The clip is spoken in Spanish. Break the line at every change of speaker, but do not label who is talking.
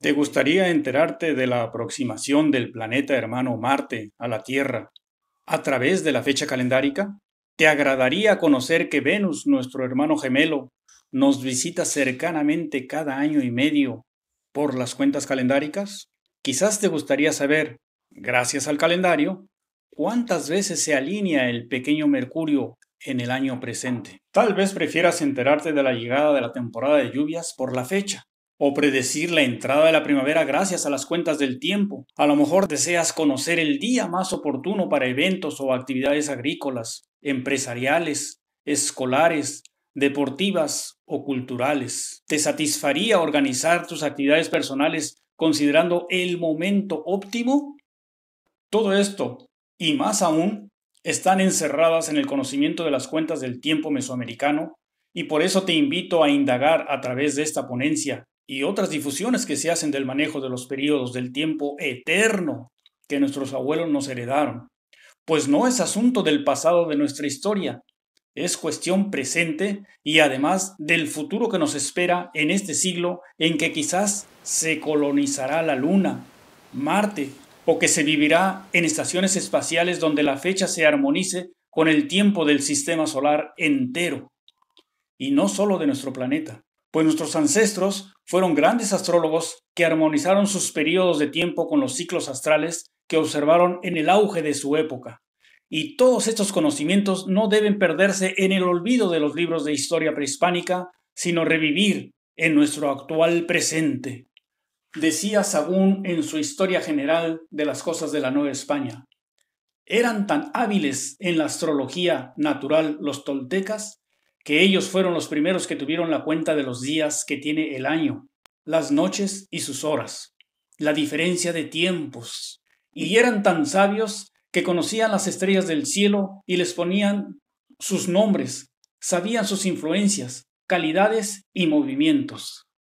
¿Te gustaría enterarte de la aproximación del planeta hermano Marte a la Tierra a través de la fecha calendárica? ¿Te agradaría conocer que Venus, nuestro hermano gemelo, nos visita cercanamente cada año y medio por las cuentas calendáricas? Quizás te gustaría saber, gracias al calendario, cuántas veces se alinea el pequeño Mercurio en el año presente. Tal vez prefieras enterarte de la llegada de la temporada de lluvias por la fecha, o predecir la entrada de la primavera gracias a las cuentas del tiempo. A lo mejor deseas conocer el día más oportuno para eventos o actividades agrícolas, empresariales, escolares, deportivas o culturales. ¿Te satisfaría organizar tus actividades personales considerando el momento óptimo? Todo esto, y más aún, están encerradas en el conocimiento de las cuentas del tiempo mesoamericano y por eso te invito a indagar a través de esta ponencia y otras difusiones que se hacen del manejo de los periodos del tiempo eterno que nuestros abuelos nos heredaron, pues no es asunto del pasado de nuestra historia, es cuestión presente y además del futuro que nos espera en este siglo en que quizás se colonizará la Luna, Marte o que se vivirá en estaciones espaciales donde la fecha se armonice con el tiempo del sistema solar entero, y no solo de nuestro planeta pues nuestros ancestros fueron grandes astrólogos que armonizaron sus periodos de tiempo con los ciclos astrales que observaron en el auge de su época. Y todos estos conocimientos no deben perderse en el olvido de los libros de historia prehispánica, sino revivir en nuestro actual presente. Decía Sagún en su Historia General de las Cosas de la Nueva España. Eran tan hábiles en la astrología natural los toltecas que ellos fueron los primeros que tuvieron la cuenta de los días que tiene el año, las noches y sus horas, la diferencia de tiempos, y eran tan sabios que conocían las estrellas del cielo y les ponían sus nombres, sabían sus influencias, calidades y movimientos.